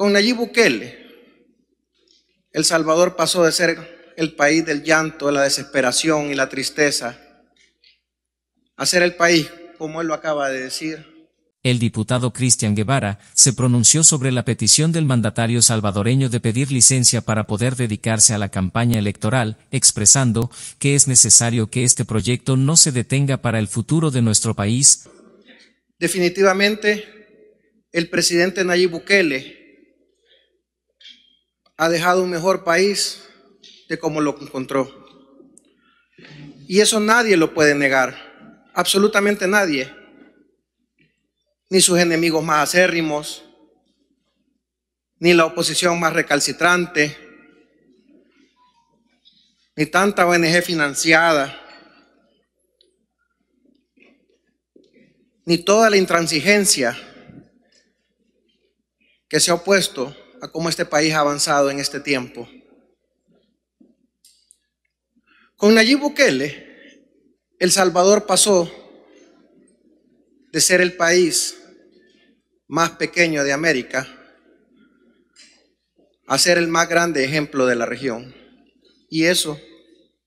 Con Nayib Bukele, El Salvador pasó de ser el país del llanto, de la desesperación y la tristeza a ser el país, como él lo acaba de decir, el diputado Cristian Guevara se pronunció sobre la petición del mandatario salvadoreño de pedir licencia para poder dedicarse a la campaña electoral, expresando que es necesario que este proyecto no se detenga para el futuro de nuestro país. Definitivamente, el presidente Nayib Bukele ha dejado un mejor país de como lo encontró. Y eso nadie lo puede negar, absolutamente nadie, ni sus enemigos más acérrimos, ni la oposición más recalcitrante, ni tanta ONG financiada, ni toda la intransigencia que se ha opuesto a cómo este país ha avanzado en este tiempo. Con Nayib Bukele, El Salvador pasó de ser el país más pequeño de América a ser el más grande ejemplo de la región. Y eso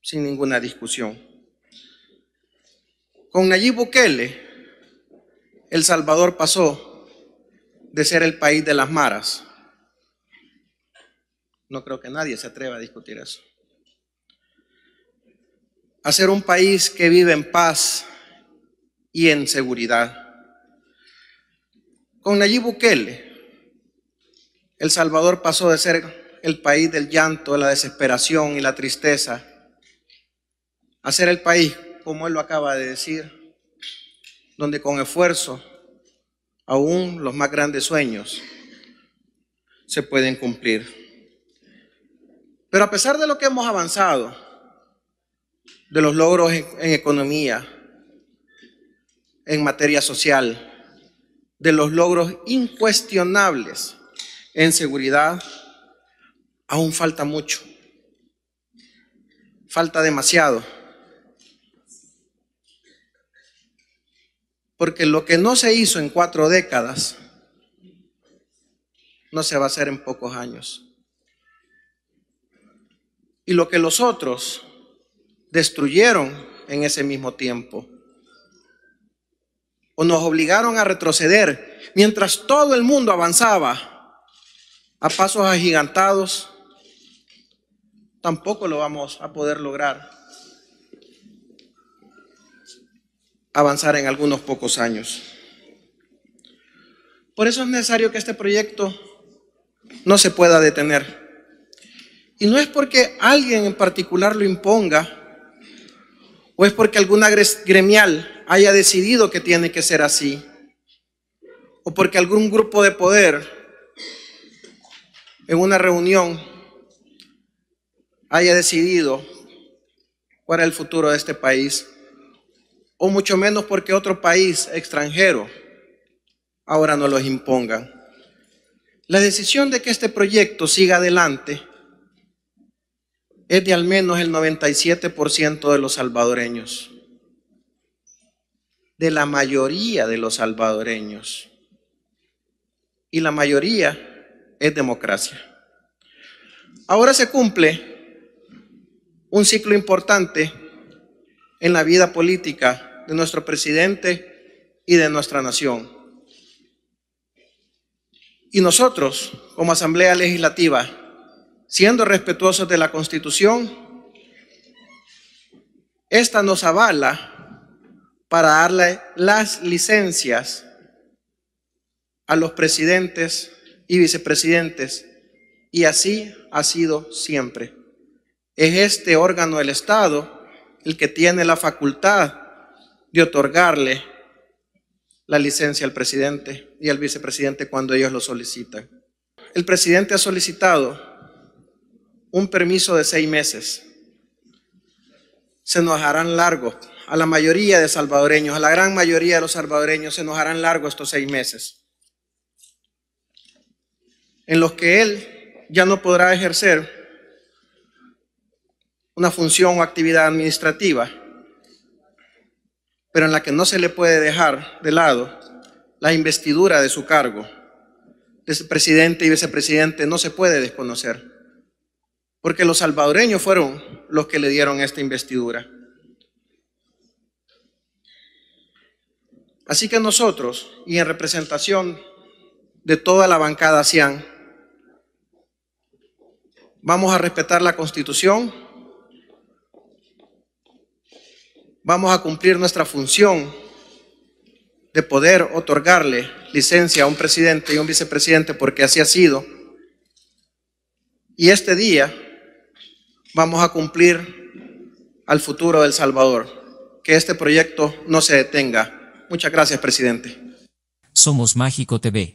sin ninguna discusión. Con Nayib Bukele, El Salvador pasó de ser el país de las maras no creo que nadie se atreva a discutir eso. Hacer un país que vive en paz y en seguridad. Con Nayib Bukele, El Salvador pasó de ser el país del llanto, de la desesperación y la tristeza, a ser el país, como él lo acaba de decir, donde con esfuerzo aún los más grandes sueños se pueden cumplir. Pero a pesar de lo que hemos avanzado, de los logros en, economía, en materia social, de los logros incuestionables en seguridad, aún falta mucho. Falta demasiado. Porque lo que no se hizo en cuatro décadas, no se va a hacer en pocos años y lo que los otros destruyeron en ese mismo tiempo. O nos obligaron a retroceder mientras todo el mundo avanzaba a pasos agigantados. Tampoco lo vamos a poder lograr avanzar en algunos pocos años. Por eso es necesario que este proyecto no se pueda detener. Y no es porque alguien en particular lo imponga o es porque alguna gremial haya decidido que tiene que ser así o porque algún grupo de poder en una reunión haya decidido cuál es el futuro de este país o mucho menos porque otro país extranjero ahora no los imponga. La decisión de que este proyecto siga adelante es de al menos el 97% de los salvadoreños, de la mayoría de los salvadoreños. Y la mayoría es democracia. Ahora se cumple un ciclo importante en la vida política de nuestro presidente y de nuestra nación. Y nosotros, como Asamblea Legislativa, siendo respetuosos de la Constitución, esta nos avala para darle las licencias a los presidentes y vicepresidentes, y así ha sido siempre. Es este órgano del Estado el que tiene la facultad de otorgarle la licencia al presidente y al vicepresidente cuando ellos lo solicitan. El presidente ha solicitado un permiso de seis meses. Se nos harán largo a la mayoría de salvadoreños, a la gran mayoría de los salvadoreños se nos harán largo estos seis meses, en los que él ya no podrá ejercer una función o actividad administrativa, pero en la que no se le puede dejar de lado la investidura de su cargo. De presidente y vicepresidente no se puede desconocer porque los salvadoreños fueron los que le dieron esta investidura. Así que nosotros, y en representación de toda la bancada ASEAN, vamos a respetar la constitución, vamos a cumplir nuestra función de poder otorgarle licencia a un presidente y un vicepresidente, porque así ha sido. Y este día vamos a cumplir al futuro del Salvador. Que este proyecto no se detenga. Muchas gracias, presidente. Somos Mágico TV.